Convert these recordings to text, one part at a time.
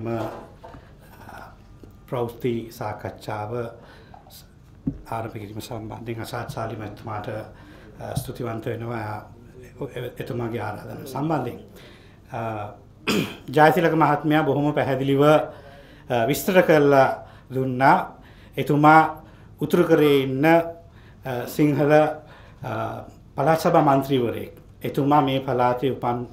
මෙම ප්‍රෞෘති සාකච්ඡාව ආරභ කිරීම සම්බන්ධයෙන් අසාත් සාලි මැතිතුමාට ස්තුතිවන්ත වෙනවා එතුමාගේ ආරාධන සම්බන්ධයෙන්. ජයතිලක මහත්මයා බොහොම පැහැදිලිව විස්තර කරලා දුන්නා එතුමා උතුරු කරේ ඉන්න සිංහල පලාසභා මන්ත්‍රීවරයෙක්. එතුමා මේ පලාතේ උපන්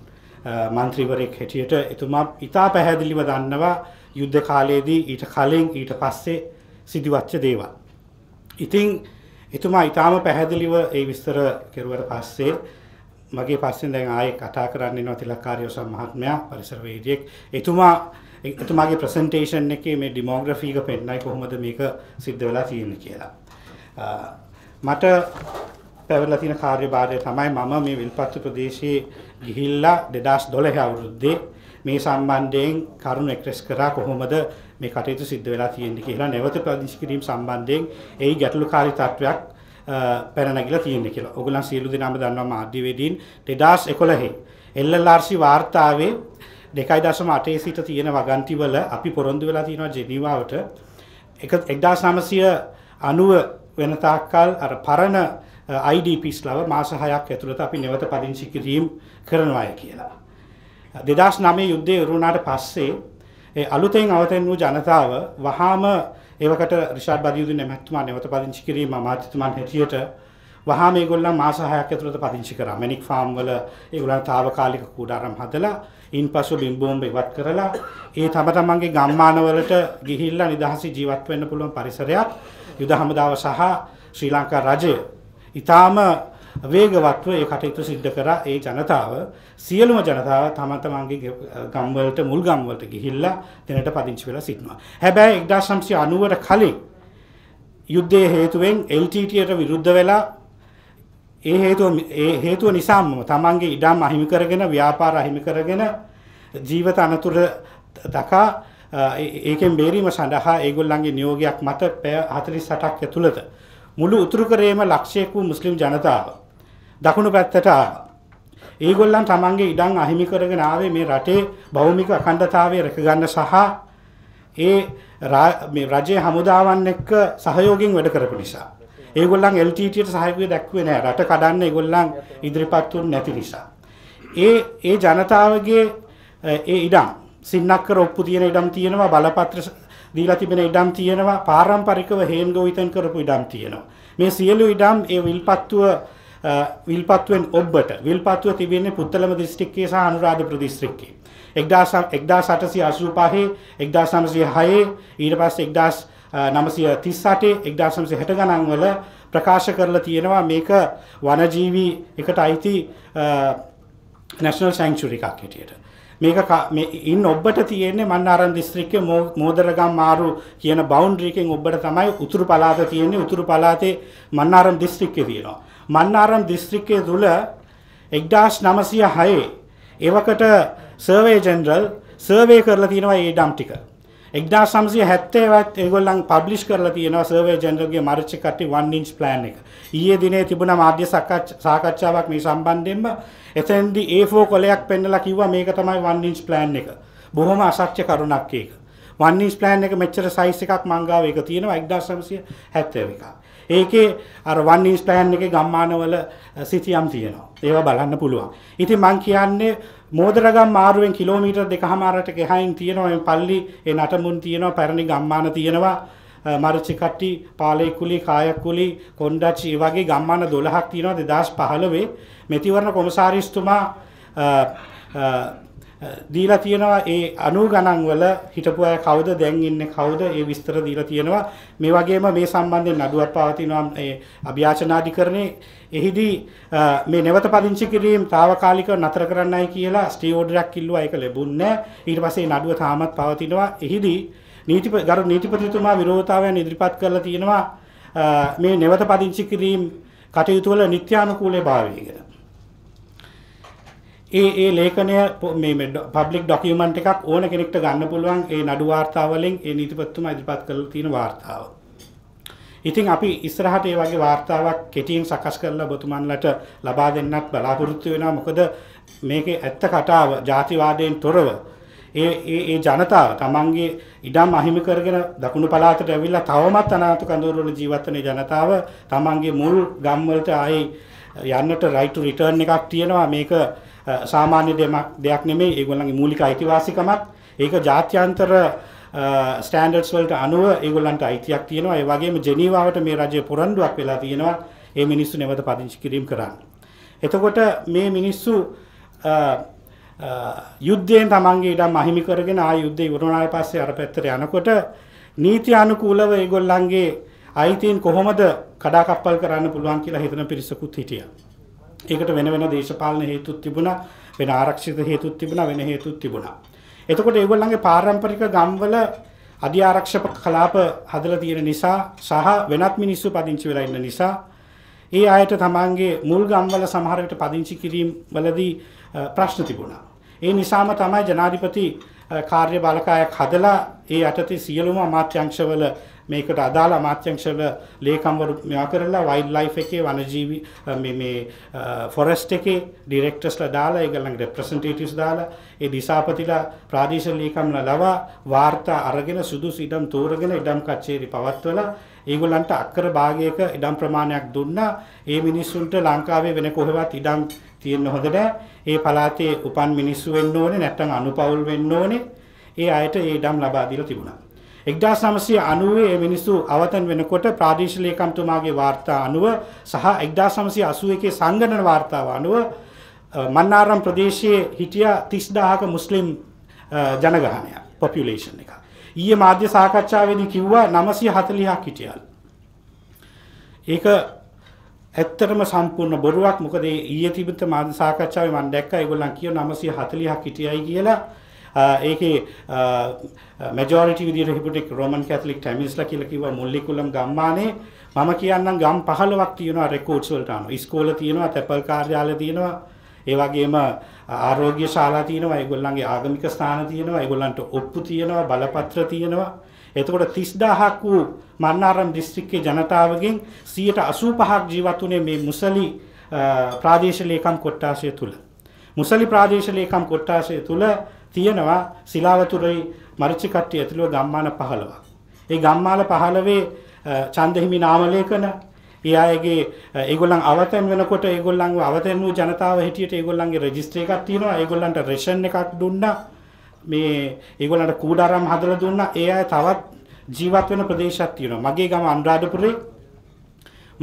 මන්ත්‍රීවරයෙක් හැටියට එතුමා ඉතා පැහැදිලිව දන්නවා යුද්ධ කාලයේදී ඊට කලින් ඊට පස්සේ සිදුවච්ච දේවල්. ඉතින් එතුමා ඉතාම පැහැදිලිව ඒ විස්තර කෙරුවට පස්සේ මගේ පස්සෙන් දැන් ආයේ කතා කරන්න එනවා තිලක්කාරයෝ සම්මහත්මයා පරිසරවේදියෙක්. එතුමා එතුමාගේ ප්‍රසන්ටේෂන් එකේ මේ ඩිමෝග්‍රෆී එක පෙන්නයි කොහොමද මේක සිද්ධ වෙලා තියෙන්නේ කියලා. මට පැවරලා තියෙන කාර්යභාරය තමයි මම මේ විල්පත්තු ප්‍රදේශයේ ගිහිල්ලා 2012 අවුරුද්දේ මේ සම්බන්ධයෙන් කරුණු එක්ස්ප්‍රෙස් කරා කොහොමද මේ කටයුතු සිද්ධ වෙලා තියෙන්නේ කියලා නැවත ප්‍රදේශ කිරීම සම්බන්ධයෙන් එයි ගැටලුකාරී තත්වයක් පැන නැගිලා තියෙන්නේ කියලා. ඔගොල්ලන් සියලු දෙනාම දන්නවා මාධ්‍ය වේදීන් 2011 LLRC වාර්තාවේ 2.8 සිට තියෙන වගන්තිවල අපි පොරොන්දු වෙලා තියෙනවා ජෙනීවාවට 1990 වෙනතාක්කල් අර පරණ IDPs ලව මාස 6ක් ඇතුළත අපි නැවත පදිංචි කිරීම කරනවාය කියලා. 2009 යුද්ධය ඉරුණාට පස්සේ ඒ අලුතෙන් අවතෙන් වූ ජනතාව වහාම ඒවකට රිෂාඩ් බදියුදු නැමැතුමා නැවත පදිංචි කිරීම අමාත්‍යතුමන් හැටියට වහාම ඒගොල්ලන් මාස 6ක් ඇතුළත පදිංචි කරා. මැනික් ෆාම් වල ඒගොල්ලන් తాවකාලික කූඩාරම් හදලා, ඉන්පසු බිම්බෝම්බ ඉවත් කරලා, ඒ තම තමන්ගේ ගම්මානවලට ගිහිල්ලා නිදහසේ ජීවත් වෙන්න පුළුවන් පරිසරයක් යුද හමුදාව සහ ශ්‍රී ලංකා රජය ඊටාම වේගවත්ව ඒ කටයුතු සිද්ධ කරා ඒ ජනතාව සියලුම ජනතාව තම තමන්ගේ ගම්වලට මුල් ගම්වලට ගිහිල්ලා දැනට පදිංචි වෙලා සිටිනවා. හැබැයි 1990ට කලින් යුද්ධයේ හේතුවෙන් LTTට විරුද්ධ වෙලා ඒ හේතුව ඒ හේතුව නිසාම තමන්ගේ ඉඩම් අහිමි කරගෙන ව්‍යාපාර අහිමි කරගෙන ජීවිත අනතුර දක්වා ඒකෙන් බේරීම සඳහා ඒගොල්ලන්ගේ නියෝගයක් මත පැය 48ක් ඇතුළත මුළු උතුරු කරේම ලක්ෂයක් වූ මුස්ලිම් ජනතාව දකුණු පැත්තට ආවා. ඒගොල්ලන් තමන්ගේ ඉඩම් අහිමි කරගෙන ආවේ මේ රටේ භෞමික අඛණ්ඩතාවය රැකගන්න සහ ඒ මේ රජයේ හමුදාවන් එක්ක සහයෝගයෙන් වැඩ කරපු නිසා. ඒගොල්ලන් LTTට සහයෝගය දැක්ුවේ නැහැ. රට කඩන්න ඒගොල්ලන් ඉදිරිපත් වුනේ නැති නිසා. ඒ ඒ ජනතාවගේ ඒ ඉඩම් සින්නක්කර ඔප්පු තියෙන ඉඩම් තියෙනවා බලපත්‍ර දීලා තිබෙන ඉඩම් තියෙනවා පාරම්පරිකව හේන්ගෝවිතෙන් කරපු ඉඩම් තියෙනවා. මේ සියලු ඉඩම් ඒ විල්පත්තුව විල්පත්තුවෙන් ඔබ්බට විල්පත්තුව තිබෙන්නේ පුත්තලම දිස්ත්‍රික්කයේ සහ අනුරාධපුර දිස්ත්‍රික්කයේ. 1885 1906 ඊට පස්සේ 1938 1960 ගණන් වල ප්‍රකාශ කරලා තියෙනවා මේක වනජීවි එකට අයිති national sanctuary එකක් හැටියට. මේක මේ ඉන් ඔබට තියෙන්නේ මන්නාරම් දිස්ත්‍රික්කයේ මෝදරගම් මාරු කියන බවුන්ඩරි එකෙන් ඔබට තමයි උතුරු පළාත තියෙන්නේ උතුරු පළාතේ මන්නාරම් දිස්ත්‍රික්කය තියෙනවා මන්නාරම් දිස්ත්‍රික්කයේ තුල 1906 එවකට සර්වේ ජෙනරල් සර්වේ කරලා තියෙනවා ඒ ඩම් ටික 1970 70වත් ඒගොල්ලන් පබ්ලිෂ් කරලා තියෙනවා සර්වේ ජෙනරල්ගේ මර්ච් එකට 1 inch plan එක. ඊයේ දිනේ තිබුණා මාධ්‍ය සාකච්ඡාවක් මේ සම්බන්ධයෙන්ම එතෙන්දී A4 කොලයක් පෙන්නලා කිව්වා මේක තමයි 1 inch plan එක. බොහොම අසත්‍ය කරුණක් ඒක. 1 inch plan එක මෙච්චර size එකක් මංගාව ඒක තියෙනවා 1971 එක. ඒකේ අර වන් ඉන්ස් ප්ලෑන් එකේ ගම්මානවල සිතියම් තියෙනවා. ඒවා බලන්න පුළුවන්. ඉතින් මං කියන්නේ මෝදරගම් මාරුවෙන් කිලෝමීටර් දෙකහමාරට ගෙහයින් තියෙනවා මේ පල්ලි ඒ නටමුන් තියෙනවා පැරණි ගම්මාන තියෙනවා. මරචිකට්ටි පාලෙකුලි කායකුලි කොණ්ඩච්චි වගේ ගම්මාන 12ක් තියෙනවා 2015 මෙතිවරණ කොමසාරිස්තුමා දීලා තියෙනවා ඒ 90 ගණන් වල හිටපු අය කවුද දැන් ඉන්නේ කවුද ඒ විස්තර දීලා තියෙනවා මේ වගේම මේ සම්බන්ධයෙන් නඩුවක් පවතිනවා ඒ අභියාචනාධිකරණේ එහිදී මේ නැවත පදිංචි කිරීම తాවකාලිකව නතර කරන්නයි කියලා ස්ටේ ඕඩරයක් ඉල්ලුවා ඒක ලැබුණේ ඊට පස්සේ නඩුව තාමත් පවතිනවා එහිදී නීති ගරු නීතිපතිතුමා විරෝධතාවයන් ඉදිරිපත් කරලා තියෙනවා මේ නැවත පදිංචි කිරීම කටයුතු වල නිත්‍යානුකූලභාවය ගැන ඒ ඒ ලේඛනය මේ පබ්ලික් ඩොකියුමන්ට් එකක් ඕන කෙනෙක්ට ගන්න පුළුවන් ඒ නඩු වාර්තාවලින් ඒ නීතිපතිතුමා ඉදිරිපත් කරලා තියෙන වාර්තාව. ඉතින් අපි ඉස්සරහට ඒ වගේ වාර්තාවක් කෙටියෙන් සකස් කරලා ඔබතුමන්ලට ලබා දෙන්නත් බලාපොරොත්තු වෙනවා. මොකද මේකේ ඇත්ත කතාව ಜಾතිවාදයෙන් තොරව ඒ ඒ ඒ ජනතාව තමන්ගේ ඉඩම් අහිමි කරගෙන දකුණු පළාතට ඇවිල්ලා තවමත් අනාථ කඳවුරවල ජීවත් වෙන ජනතාව තමන්ගේ මුල් ගම්වලට ආයේ යන්නට right to return එකක් තියෙනවා මේක සාමාන්‍ය දෙයක් නෙමෙයි ඒගොල්ලන්ගේ මූලික අයිතිවාසිකමක්. ඒක ජාත්‍යන්තර ස්ටෑන්ඩඩ්ස් වලට අනුව ඒගොල්ලන්ට අයිතියක් තියෙනවා. ඒ වගේම ජෙනීවාවට මේ රජය පොරන්දුවක් වෙලා තියෙනවා. මේ මිනිස්සු නැවත පදිංචි කිරීම කරන්න. එතකොට මේ මිනිස්සු යුද්ධයෙන් තමන්ගේ ඉඩම් අහිමි කරගෙන ආ යුද්ධය ඉවර වුණාට පස්සේ අර පැත්තට යනකොට නීති අනුකූලව ඒගොල්ලන්ගේ අයිතීන් කොහොමද කඩාකප්පල් කරන්න පුළුවන් කියලා හිතන පිරිසකුත් හිටියා. ඒකට වෙන වෙන දේශපාලන හේතුත් තිබුණා වෙන ආරක්ෂිත හේතුත් තිබුණා වෙන හේතුත් තිබුණා. එතකොට ඒගොල්ලන්ගේ පාරම්පරික ගම්වල අධි ආරක්ෂක කලාප හදලා තියෙන නිසා සහ වෙනත් මිනිස්සු පදිංචි වෙලා ඉන්න නිසා ඒ අයට තමන්ගේ මුල් ගම්වල සමහර විට පදිංචි කිරීම වලදී ප්‍රශ්න තිබුණා. ඒ නිසාම තමයි ජනාධිපති කාර්ය බලකායක් හදලා ඒ යටතේ සියලුම අමාත්‍යංශවල මේකට අදාළ අමාත්‍යංශවල ලේකම්වරු මෙවා කරලා වයිල්ඩ් ලයිෆ් එකේ වනජීවි මේ මේ ෆොරෙස්ට් එකේ ඩිරෙක්ටර්ස්ලා දාලා ඒගොල්ලන්ගේ රෙප්‍රසන්ටේටිව්ස් දාලා ඒ දිසාපතිලා ප්‍රාදේශීය ලේකම්ලා ලවා වාර්තා අරගෙන සුදුසු ඉඩම් තෝරගෙන ඉඩම් කච්චේරි පවත්වලා ඒගොල්ලන්ට අක්කර භාගයක ඉඩම් ප්‍රමාණයක් දුන්නා ඒ මිනිස්සුන්ට ලංකාවේ වෙන කොහෙවත් ඉඩම් තියෙන්න හොඳ නැහැ ඒ පළාතේ උපන් මිනිස්සු වෙන්න ඕනේ නැත්නම් අනුපවුල් වෙන්න ඕනේ ඒ අයට ඒ ඉඩම් ලබා දීලා තිබුණා 1990 මිනිස්සු අවතන් වෙනකොට ප්‍රාදේශීය ලේකම්තුමාගේ වාර්තා අනුව සහ 1981 සංගණන වාර්තාව අනුව මන්නාරම් ප්‍රදේශයේ හිටිය 30000ක මුස්ලිම් ජනගහනය පොපියුලේෂන් එක. ඊයේ මාධ්‍ය සාකච්ඡාවේදී කිව්වා 940ක් හිටියල්. ඒක ඇත්තටම සම්පූර්ණ බොරුවක්. මොකද ඊයේ තිබිට මාධ්‍ය සාකච්ඡාවේ මම දැක්කා ඒගොල්ලන් කියන 940ක් හිටියයි කියලා. Uh, ඒකේ මැජෝරිටි විදිහට හිපොටෙක් රෝමන් කැතලික් ටැමිස්ලා කියලා කිව්වා මුල්ලිකුලම් ගම්මානේ මම කියන්නම් ගම් 15ක් තියෙනවා රෙකෝඩ්ස් වලට අනුව. ඉස්කෝල තියෙනවා, තැපල් කාර්යාලය තියෙනවා, ඒ වගේම uh, ආරෝග්‍ය ශාලා තියෙනවා, ඒගොල්ලන්ගේ ආගමික ස්ථාන තියෙනවා, ඒගොල්ලන්ට ඔප්පු තියෙනවා, බලපත්‍ර තියෙනවා. එතකොට 30000ක් වූ මන්නාරම් දිස්ත්‍රික්කයේ ජනතාවගෙන් 85%ක් ජීවත් වුණේ මේ මුසලි uh, ප්‍රාදේශීය ලේකම් කොට්ටාසය තුල. මුසලි ප්‍රාදේශීය ලේකම් කොට්ටාසය තුල තියෙනවා ශිලාවතුරේ මරිචි කට්ටිය ඇතුළේ ගම්මාන 15ක්. ඒ ගම්මාන 15 චන්දහිමි නාමලේඛන ඒ අයගේ ඒගොල්ලන් අවතැන් වෙනකොට ඒගොල්ලන්ව අවතැන් වූ ජනතාව හිටියට ඒගොල්ලන්ගේ රෙජිස්ටර් එකක් තියෙනවා. ඒගොල්ලන්ට රේෂන් එකක් දුන්නා. මේ ඒගොල්ලන්ට කූඩාරම් හදලා දුන්නා. ඒ අය තවත් ජීවත් වෙන ප්‍රදේශයක් තියෙනවා. මගේ ගම අනුරාධපුරේ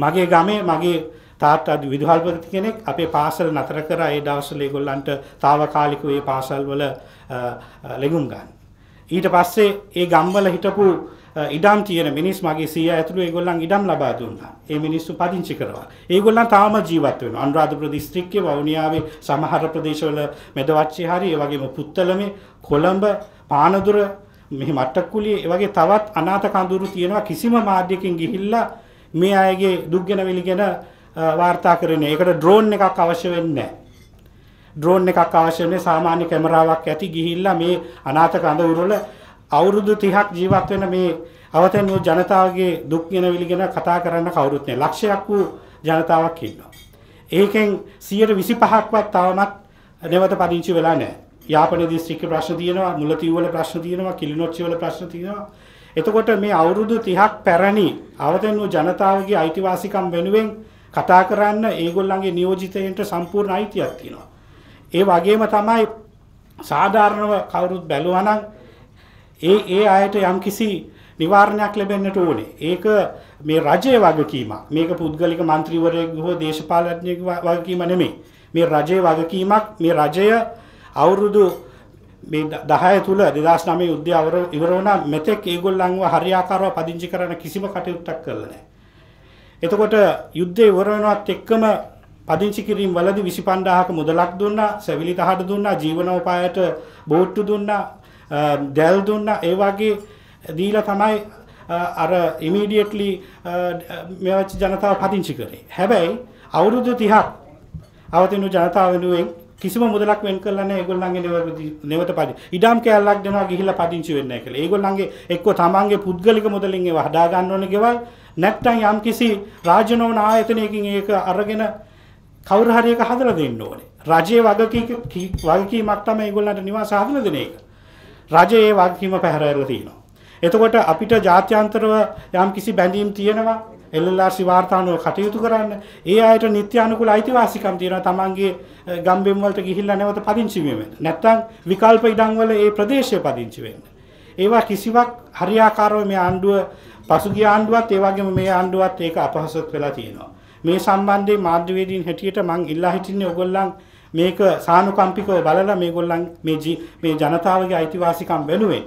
මගේ ගමේ මගේ තාත්තා විදුහල්පති කෙනෙක් අපේ පාසල නතර කරා ඒ දවස්වල ඒගොල්ලන්ට తాවකාලිකව ඒ පාසල්වල ලැබුම් ගන්න. ඊට පස්සේ ඒ ගම්වල හිටපු ඉඩම් තියෙන මිනිස් මගේ සීයා ඇතුළු ඒගොල්ලන් ඉඩම් ලබා දුන්නා. ඒ මිනිස්සු පදිංචි කරවා. ඒගොල්ලන් තාම ජීවත් වෙනවා. අනුරාධපුර දිස්ත්‍රික්කයේ වවුනියාවේ සමහර ප්‍රදේශවල මෙදවච්චේ හරි ඒ වගේම පුත්තලමේ කොළඹ පානදුර මෙහි මට්ටකුලිය ඒ වගේ තවත් අනාථ කඳුරු තියෙනවා. කිසිම මාධ්‍යකින් ගිහිල්ලා මේ අයගේ දුක් ගැන වාර්තා කරන්නේ. ඒකට ඩ්‍රෝන් එකක් අවශ්‍ය වෙන්නේ ඩ්‍රෝන් එකක් අවශ්‍ය වෙන්නේ සාමාන්‍ය කැමරාවක් ඇති ගිහිල්ලා මේ අනාථ කඳවුරල අවුරුදු 30ක් ජීවත් වෙන මේ අවතන් වූ ජනතාවගේ දුක් ගැනවිලි ගැන කතා කරන්න කවුරුත් නැහැ. ලක්ෂයක් වූ ජනතාවක් ඉන්නවා. ඒකෙන් 125ක්වත් තවමත් නැවත පදිංචි වෙලා නැහැ. යාපන දිස්ත්‍රික්කේ ප්‍රශ්න තියෙනවා, මුලතිව් වල ප්‍රශ්න තියෙනවා, කිලිනොච්චි වල ප්‍රශ්න තියෙනවා. එතකොට මේ අවුරුදු 30ක් පැරණි අවතන් වූ ජනතාවගේ අයිතිවාසිකම් වෙනුවෙන් කතා කරන්න ඒගොල්ලන්ගේ නියෝජිතයන්ට සම්පූර්ණ අයිතියක් තියෙනවා. ඒ වගේම තමයි සාධාරණව කවුරුත් බැලුවා ඒ ඒ අයට යම්කිසි නිවාරණයක් ලැබෙන්නට ඕනේ. ඒක මේ රජයේ වගකීමක්. මේක පුද්ගලික മന്ത്രിවරයෙකු හෝ දේශපාලනඥයෙකු වගකීම නෙමෙයි. මේ රජයේ වගකීමක් මේ රජය අවුරුදු මේ 10 තුල 2009 යුද්ධය ඉවර වුණා මෙතෙක් ඒගොල්ලන්ව හරියාකාරව පදිංචි කරන කිසිම කටයුත්තක් කළේ නැහැ. එතකොට යුද්ධය ඉවර වෙනවත් එක්කම පදිංචි කිරීම වලදී 25000ක මුදලක් දුන්නා, සැවිලි තහඩ දුන්නා, ජීවනෝපායට බෝට්ටු දුන්නා, දැල් දුන්නා. ඒ වගේ දීලා තමයි අර ඉමීඩියට්ලි මෙවච ජනතාව පදිංචි කරේ. හැබැයි අවුරුදු 30ක් අවතිනු ජනතාව වෙනුවෙන් කිසිම මුදලක් වෙන් කරලා නැහැ ඒගොල්ලන්ගේ නෙවත පදි. ඉඩම් කෑල්ලක් දෙනවා ගිහිල්ලා පදිංචි වෙන්නේ නැහැ කියලා. ඒගොල්ලන්ගේ එක්ක තමන්ගේ පුද්ගලික මුදලින් ඒව හදා ගන්න ඕනේ ගෙවල් නැත්නම් යම්කිසි රාජ්‍ය නොවන ආයතනයකින් ඒක අරගෙන කවුරු හරි එක හදලා දෙන්න ඕනේ. රජයේ වගකීම වගකීමක් තමයි ඒගොල්ලන්ට නිවාස හදලා දෙන එක. රජයේ ඒ වගකීම පැහැරලා තියෙනවා. එතකොට අපිට ජාත්‍යන්තරව යම්කිසි බැඳීම් තියෙනවා. LLRC වාර්තානුව කටයුතු කරන්න. ඒ අයට නිත්‍ය අනුකූල අයිතිවාසිකම් තියෙනවා තමන්ගේ ගම්බෙම් වලට ගිහිල්ලා නැවත පදිංචි වෙන්න. නැත්නම් විකල්ප ඉඩම් වල ඒ ප්‍රදේශය පදිංචි වෙන්න. ඒවා කිසිවක් හරියාකාරව මේ ආණ්ඩුව පසුගිය ආණ්ඩුවත් ඒ වගේම මේ ආණ්ඩුවත් ඒක අපහසුත් වෙලා තියෙනවා. මේ සම්බන්ධයෙන් මාධ්‍යවේදීන් හැටියට මං ඉල්ලා හිටින්නේ ඔයගොල්ලන් මේක සානුකම්පිකව බලලා මේගොල්ලන් මේ මේ ජනතාවගේ අයිතිවාසිකම් වෙනුවෙන්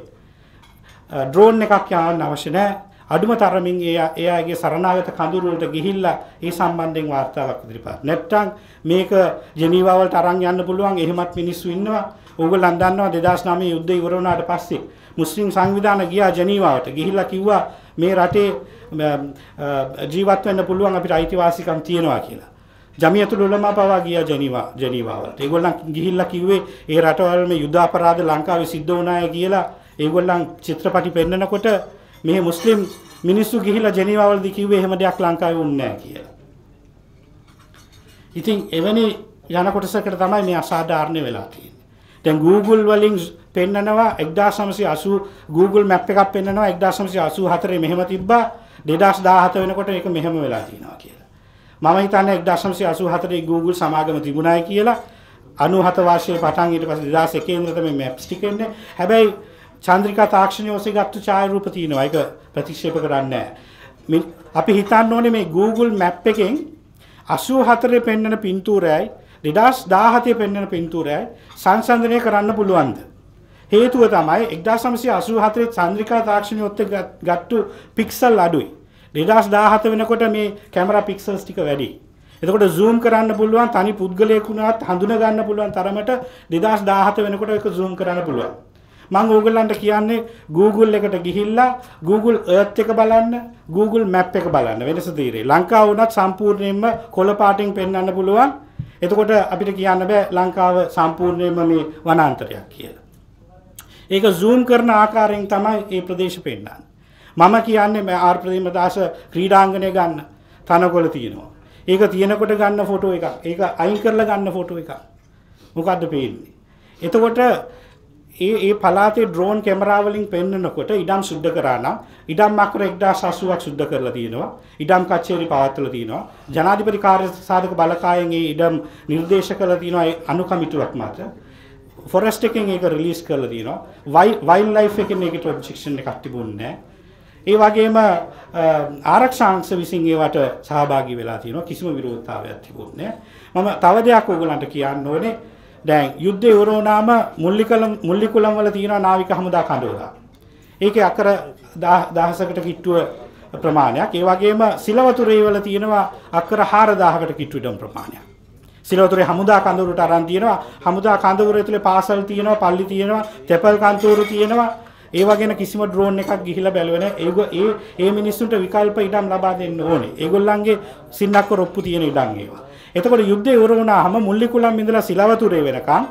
ඩ්‍රෝන් එකක් යවන්න අවශ්‍ය නැහැ. අඩුම තරමින් එයාගේ සරණාගත කඳුළු වලට ගිහිල්ලා ඒ සම්බන්ධයෙන් වාර්තාවක් ඉදිරිපත්. නැත්තම් මේක ජෙනීවා වලට අරන් යන්න පුළුවන්. එහෙමත් මිනිස්සු ඉන්නවා. ඕගොල්ලන් දන්නවා 2009 යුද්ධය ඉවර වුණාට පස්සේ මුස්ලිම් සංවිධාන ගියා ජනීවාවට. ගිහිල්ලා කිව්වා මේ රටේ ජීවත් වෙන්න පුළුවන් අපිට අයිතිවාසිකම් තියෙනවා කියලා. ජමියතුල් උලමා පවා ගියා ජනීවා ජනීවාවට. ඒගොල්ලන් ගිහිල්ලා කිව්වේ ඒ රටවල මේ යුද අපරාධ ලංකාවේ සිද්ධ වුණාය කියලා ඒගොල්ලන් චිත්‍රපටි පෙන්නකොට මේ මුස්ලිම් මිනිස්සු ගිහිල්ලා ජනීවාවලදී කිව්වේ එහෙම දෙයක් ලංකාවේ වුණේ නැහැ කියලා. ඉතින් එවැනි යන කොටසකට තමයි මේ අසාධාරණ වෙලා තියෙන්නේ. දැන් Google වලින් පෙන්නනවා 1980 Google Map එකක් පෙන්නනවා 1984 මෙහෙම තිබ්බා 2017 වෙනකොට ඒක මෙහෙම වෙලා තියෙනවා කියලා. මම හිතන්නේ 1984 Google සමාගම තිබුණායි කියලා 97 වර්ෂයේ පටන් ඊට පස්සේ 2001 ඉඳලා තමයි maps ටික එන්නේ. හැබැයි චන්ද්‍රිකා තාක්ෂණය ඔස්සේ ගත්ත ඡායාරූප තියෙනවා. ඒක ප්‍රතික්ෂේප කරන්නේ නැහැ. අපි හිතන්න ඕනේ මේ Google Map එකෙන් 84 පෙන්වන පින්තූරයයි 2017 පෙන්වන පින්තූරයයි සංසන්දනය කරන්න පුළුවන්ද? හේතුව තමයි 1984 චන්ද්‍රිකා තාක්ෂණියොත් ගත්තු පික්සල් අඩුයි. 2017 වෙනකොට මේ කැමරා පික්සල්ස් ටික වැඩි. එතකොට zoom කරන්න පුළුවන් තනි පුද්ගලයෙක් වුණත් හඳුන ගන්න පුළුවන් තරමට 2017 වෙනකොට ඒක zoom කරන්න පුළුවන්. මම ඕගොල්ලන්ට කියන්නේ Google එකට ගිහිල්ලා Google Earth එක බලන්න Google Map එක බලන්න වෙනස තීරේ. ලංකාව වුණත් සම්පූර්ණයෙන්ම කොළ පාටින් පෙන්වන්න පුළුවන්. එතකොට අපිට කියන්න බෑ ලංකාව සම්පූර්ණයෙන්ම මේ වනාන්තරයක් කියලා. ඒක zoom කරන ආකාරයෙන් තමයි ඒ ප්‍රදේශ පෙන්වන්නේ. මම කියන්නේ ආර් ප්‍රදේශ දාශ ක්‍රීඩාංගණය ගන්න තනකොළ තියෙනවා. ඒක තියෙනකොට ගන්න ෆොටෝ එකක්. ඒක අයින් කරලා ගන්න ෆොටෝ එකක්. මොකද්ද පේන්නේ? එතකොට ඒ ඒ පලාතේ ඩ්‍රෝන් කැමරා වලින් පෙන්නකොට ඉඩම් සුද්ධ කරා නම් ඉඩම් අක්කර 1080ක් සුද්ධ කරලා තියෙනවා. ඉඩම් කච්චේරි පවත්වලා තියෙනවා. ජනාධිපති කාර්ය සාධක බලකායෙන් ඒ ඉඩම් නිර්දේශ කරලා තියෙනවා ඒ අනුකමිටුවක් මාත්‍ර. ෆොරස්ට එකෙන් ඒක රිලීස් කරලා තියෙනවා වයිල් ලයිෆ් එකෙන් ඒකට ඔබ්ජෙක්ෂන් එකක් තිබුණේ ඒ වගේම ආරක්ෂාංශ විසින් ඒවට සහභාගී වෙලා තියෙනවා කිසිම විරෝධතාවයක් තිබුණේ මම තව දෙයක් ඕගලන්ට කියන්න ඕනේ දැන් යුද්ධය ඉවර වුණාම මුල්ලිකලම් මුල්ලිකුලම් වල තියෙනවා නාවික හමුදා කඳවුරා ඒකේ අකර දහසකට කිට්ටුව ප්‍රමාණයක් ඒ වගේම සිලවතුරේ වල තියෙනවා අක්කර 4000කට කිට්ටු ඉඩම් ප්‍රමාණයක් සිලෝතුරේ හමුදා කඳවුරට අරන් තියෙනවා. හමුදා කඳවුර ඇතුලේ පාසල් තියෙනවා, පල්ලි තියෙනවා, තෙපල් කන්තෝරු තියෙනවා. ඒ වගේන කිසිම ඩ්‍රෝන් එකක් ගිහිලා බැලුවන ඒගො ඒ ඒ මිනිස්සුන්ට විකල්ප ඉඩම් ලබා දෙන්න ඕනේ. ඒගොල්ලන්ගේ සින්නක්ක රොප්පු තියෙන ඉඩම් ඒවා. එතකොට යුද්ධය ඉවර වුණාම මුල්ලිකුලම් ඉඳලා සිලවතුරේ වෙනකන්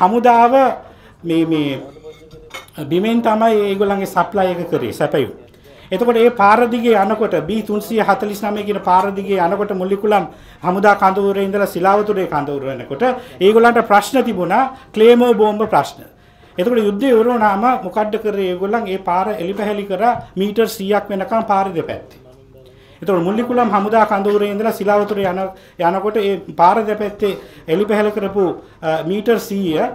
හමුදාව මේ මේ බිමෙන් තමයි ඒගොල්ලන්ගේ සප්ලයි එක කරේ සැපයුම්. එතකොට ඒ පාර දිගේ යනකොට B349 කියන පාර දිගේ යනකොට මුල්ලිකුලම් හමුදා කඳවුරේ ඉඳලා සිලාවතුරේ කඳවුර වෙනකොට ඒගොල්ලන්ට ප්‍රශ්න තිබුණා ක්ලේමර් බෝම්බ ප්‍රශ්න. එතකොට යුද්ධය ඉවර වුණාම මොකද්ද කරේ ඒගොල්ලන් ඒ පාර එලිපැහැලි කරා මීටර් 100ක් වෙනකම් පාරේ දෙපැත්තේ. එතකොට මුල්ලිකුලම් හමුදා කඳවුරේ ඉඳලා සිලාවතුරේ යන යනකොට ඒ පාර දෙපැත්තේ එලිපැහැලි කරපු මීටර් 100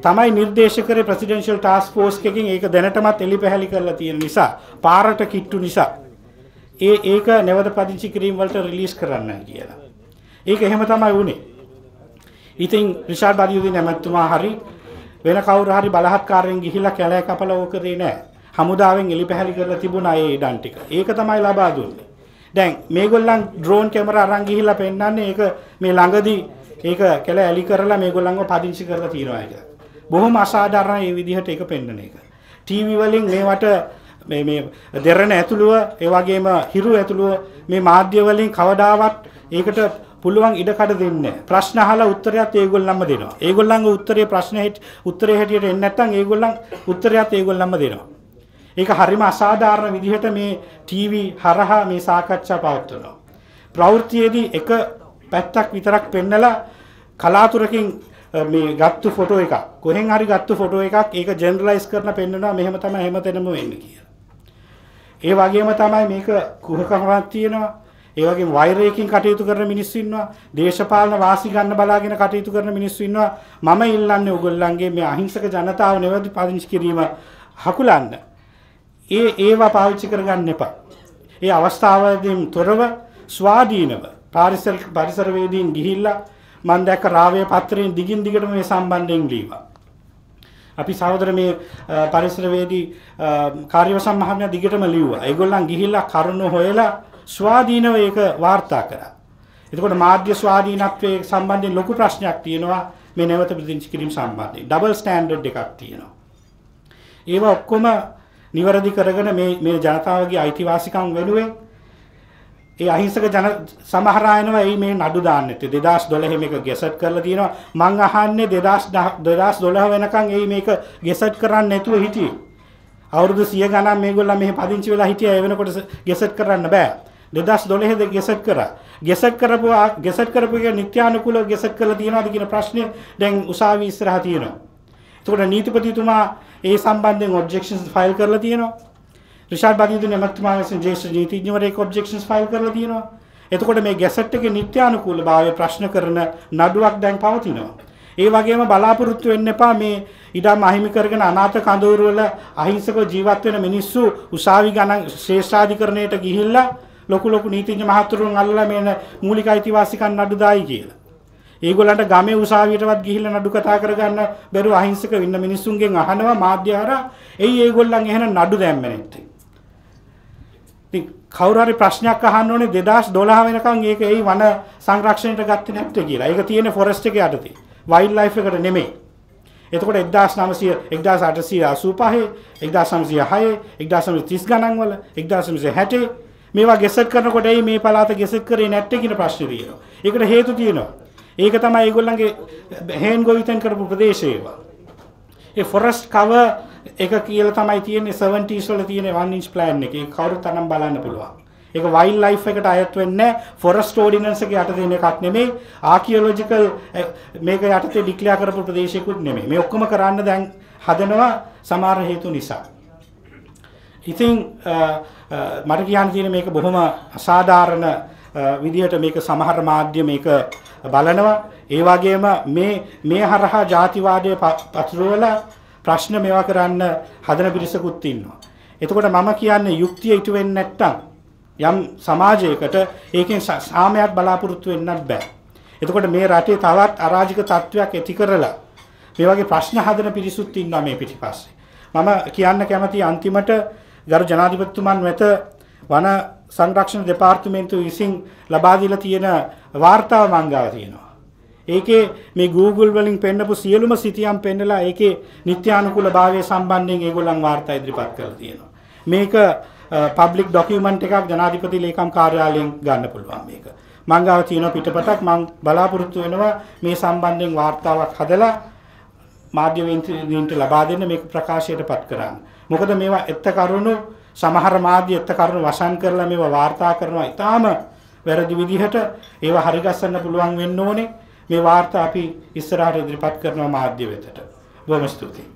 තමයි නිර්දේශ කරේ ප්‍රෙසිඩෙන්ෂල් ටාස්ක් ෆෝස් එකකින් ඒක දැනටමත් එලිපැහැලි කරලා තියෙන නිසා පාරට කිට්ටු නිසා ඒ ඒක නැවත පදිංචි කිරීම වලට රිලීස් කරන්න කියලා. ඒක එහෙම තමයි වුනේ. ඉතින් රිෂාඩ් බරියුදී නැමැතුමා හරි වෙන කවුරු හරි බලහත්කාරයෙන් ගිහිල්ලා කැලෑ කපලා ඕකදේ නෑ. හමුදාවෙන් එලිපැහැලි කරලා තිබුණා ඒ ඉඩම් ටික. ඒක තමයි ලබා දුන්නේ. දැන් මේගොල්ලන් ඩ්‍රෝන් කැමරා අරන් ගිහිල්ලා පෙන්වන්නේ ඒක මේ ළඟදී ඒක කැලෑ ඇලි කරලා මේගොල්ලන්ව පදිංචි කරලා තියනවා කියලා. බොහොම අසාධාරණ මේ විදිහට එක පෙන්වන එක. ටීවී වලින් මේවට මේ මේ දෙරණ ඇතුළුව ඒ වගේම හිරු ඇතුළුව මේ මාධ්‍ය වලින් කවදාවත් ඒකට පුළුවන් ඉඩකඩ දෙන්නේ ප්‍රශ්න අහලා උත්තරයත් ඒගොල්ලන්ම දෙනවා. ඒගොල්ලන්ගේ උත්තරේ ප්‍රශ්නේ උත්තරේ හැටියට එන්නේ නැත්නම් ඒගොල්ලන් උත්තරයත් ඒගොල්ලන්ම දෙනවා. ඒක හරිම අසාධාරණ විදිහට මේ ටීවී හරහා මේ සාකච්ඡා පවත්වනවා. ප්‍රවෘත්තියේදී එක පැත්තක් විතරක් පෙන්නලා කලාතුරකින් මේ ගත්තු ෆොටෝ එකක් කොහෙන් හරි ගත්තු ෆොටෝ එකක් ඒක ජෙනරලයිස් කරන පෙන්වනවා මෙහෙම තමයි හැමතැනම වෙන්නේ කියලා. ඒ වගේම තමයි මේක කුහකමක් තියෙනවා. ඒ වගේම වෛරයකින් කටයුතු කරන මිනිස්සු ඉන්නවා. දේශපාලන වාසි ගන්න බලාගෙන කටයුතු කරන මිනිස්සු ඉන්නවා. මම ඉල්ලන්නේ ඔයගොල්ලන්ගේ මේ අහිංසක ජනතාව නෙවෙයි පාදිංචි කිරීම හකුලන්න. ඒ ඒවා පාවිච්චි කරගන්න එපා. ඒ අවස්ථාවලදී තොරව ස්වාධීනව පරිසර පරිසරවේදීන් ගිහිල්ලා මම දැක්ක රාවය පත්‍රයෙන් දිගින් දිගටම මේ සම්බන්ධයෙන් ලියවා. අපි සහෝදර මේ පරිසරවේදී කාර්යවසම් මහත්මයා දිගටම ලිව්වා. ඒගොල්ලන් ගිහිල්ලා කරුණු හොයලා ස්වාධීනව ඒක වාර්තා කරා. එතකොට මාධ්‍ය ස්වාධීනත්වයේ සම්බන්ධයෙන් ලොකු ප්‍රශ්නයක් තියෙනවා මේ නැවත ප්‍රතිනිධි කිරීම සම්බන්ධයෙන්. ඩබල් ස්ටෑන්ඩඩ් එකක් තියෙනවා. ඒවා ඔක්කොම නිවැරදි කරගෙන මේ මේ ජනතාවගේ අයිතිවාසිකම් වෙනුවෙන් ඒ අහිංසක ජන සමහර අයනවා එයි මේ නඩු දාන්න නැත්තේ 2012 මේක ගැසට් කරලා තියෙනවා මං අහන්නේ 2012 වෙනකන් එයි මේක ගැසට් කරන්නේ නැතුව හිටියේ අවුරුදු 100 ගණන් මේගොල්ලෝ මෙහි පදිංචි වෙලා හිටියා ඒ වෙනකොට ගැසට් කරන්න බෑ 2012 ද ගැසට් කරා ගැසට් කරපු ගැසට් කරපු එක නිත්‍යානුකූලව ගැසට් කරලා තියෙනවද කියන ප්‍රශ්නේ දැන් උසාවි ඉස්සරහා තියෙනවා එතකොට නීතිපතිතුමා ඒ සම්බන්ධයෙන් ඔබ්ජෙක්ෂන්ස් ෆයිල් කරලා තියෙනවා රිෂාඩ් බදීදුන එමත්තුමා විසින් ජ්‍යෙෂ්ඨ නීතිඥවරයෙක් ඔබ්ජෙක්ෂන්ස් ෆයිල් කරලා තියෙනවා. එතකොට මේ ගැසට් එකේ නිත්‍යානුකූල භාවය ප්‍රශ්න කරන නඩුවක් දැන් පවතිනවා. ඒ වගේම බලාපොරොත්තු වෙන්න එපා මේ ඉඩම් අහිමි කරගෙන අනාථ කඳවුරු වල අහිංසකව ජීවත් වෙන මිනිස්සු උසාවි ගණන් ශ්‍රේෂ්ඨාධිකරණයට ගිහිල්ලා ලොකු ලොකු නීතිඥ මහතුරුන් අල්ලලා මේන මූලික අයිතිවාසිකම් නඩු දායි කියලා. ඒගොල්ලන්ට ගමේ උසාවියටවත් ගිහිල්ලා නඩු කතා කරගන්න බැරුව අහිංසක වෙන්න මිනිස්සුන්ගෙන් අහනවා මාධ්‍ය හරහා එයි ඒගොල්ලන් එහෙන නඩු දැම්මනේ. ඉතින් කවුරු හරි ප්‍රශ්නයක් අහන්න ඕනේ 2012 වෙනකන් ඒක එයි වන සංරක්ෂණයට ගත්තේ නැත්තේ කියලා. ඒක තියෙන්නේ ෆොරෙස්ට් එක යටතේ. වයිල්ඩ් ලයිෆ් එකට නෙමෙයි. එතකොට 1900 1885 1906 1930 ගණන් වල 1960 මේවා ගෙසට් කරනකොට එයි මේ පළාත ගෙසට් කරේ නැත්තේ කියන ප්‍රශ්නේ තියෙනවා. ඒකට හේතු තියෙනවා. ඒක තමයි ඒගොල්ලන්ගේ හේන් ගොවිතැන් කරපු ප්‍රදේශය ඒවා. ඒ ෆොරෙස්ට් කවර් එක කියලා තමයි තියෙන්නේ 70s වල තියෙන 1 inch plan එකේ. කවුරුත් අනම් බලන්න පුළුවන්. ඒක වයිල්ඩ් ලයිෆ් එකට අයත් වෙන්නේ ෆොරස්ට් ඕඩිනන්ස් එක යටතේ ඉන්න එකක් නෙමෙයි. ආකියොලොජිකල් eh, මේක යටතේ ඩික්ලෙයා කරපු ප්‍රදේශයකුත් නෙමෙයි. මේ ඔක්කොම කරන්න දැන් හදනවා සමහර හේතු නිසා. ඉතින් eh, eh, මට කියන්න තියෙන මේක බොහොම අසාධාරණ විදියට මේක සමහර මාධ්‍ය මේක බලනවා. ඒ වගේම මේ මේ හරහා ජාතිවාදය පතුරවලා ප්‍රශ්න මේවා කරන්න හදන පිරිසකුත් ඉන්නවා. එතකොට මම කියන්නේ යුක්තිය ඉටු වෙන්නේ නැත්තම් යම් සමාජයකට ඒකෙන් සාමයක් බලාපොරොත්තු වෙන්නත් බෑ. එතකොට මේ රටේ තවත් අරාජික තත්වයක් ඇති කරලා මේ වගේ ප්‍රශ්න හදන පිරිසුත් ඉන්නවා මේ පිටිපස්සේ. මම කියන්න කැමති අන්තිමට ගරු ජනාධිපතිතුමන් වෙත වන සංරක්ෂණ දෙපාර්තමේන්තුව විසින් ලබා දීලා තියෙන වාර්තාව මංගාව තියෙනවා. ඒකේ මේ Google වලින් පෙන්නපු සියලුම සිතියම් පෙන්නලා ඒකේ නිත්‍යානුකූල භාවය සම්බන්ධයෙන් ඒගොල්ලන් වාර්තා ඉදිරිපත් කරලා තියෙනවා. මේක පබ්ලික් ඩොකියුමන්ට් එකක් ජනාධිපති ලේකම් කාර්යාලයෙන් ගන්න පුළුවන් මේක. මං ගාව තියෙන පිටපතක් මං බලාපොරොත්තු වෙනවා මේ සම්බන්ධයෙන් වාර්තාවක් හදලා මාධ්‍ය වේදිකෙන්ට ලබා දෙන්න මේක ප්‍රකාශයටපත් කරන්න. මොකද මේවා එත්ත කරුණු සමහර මාධ්‍ය එත්ත කරුණු වශන් කරලා මේවා වාර්තා කරනවා. ඊටාම වැරදි විදිහට ඒවා හරිගස්සන්න පුළුවන් වෙන්න ඕනේ. මේ වාර්තා අපි ඉස්සරහට ඉදිරිපත් කරනවා මාධ්‍ය වෙතට. බොහොම ස්තුතියි.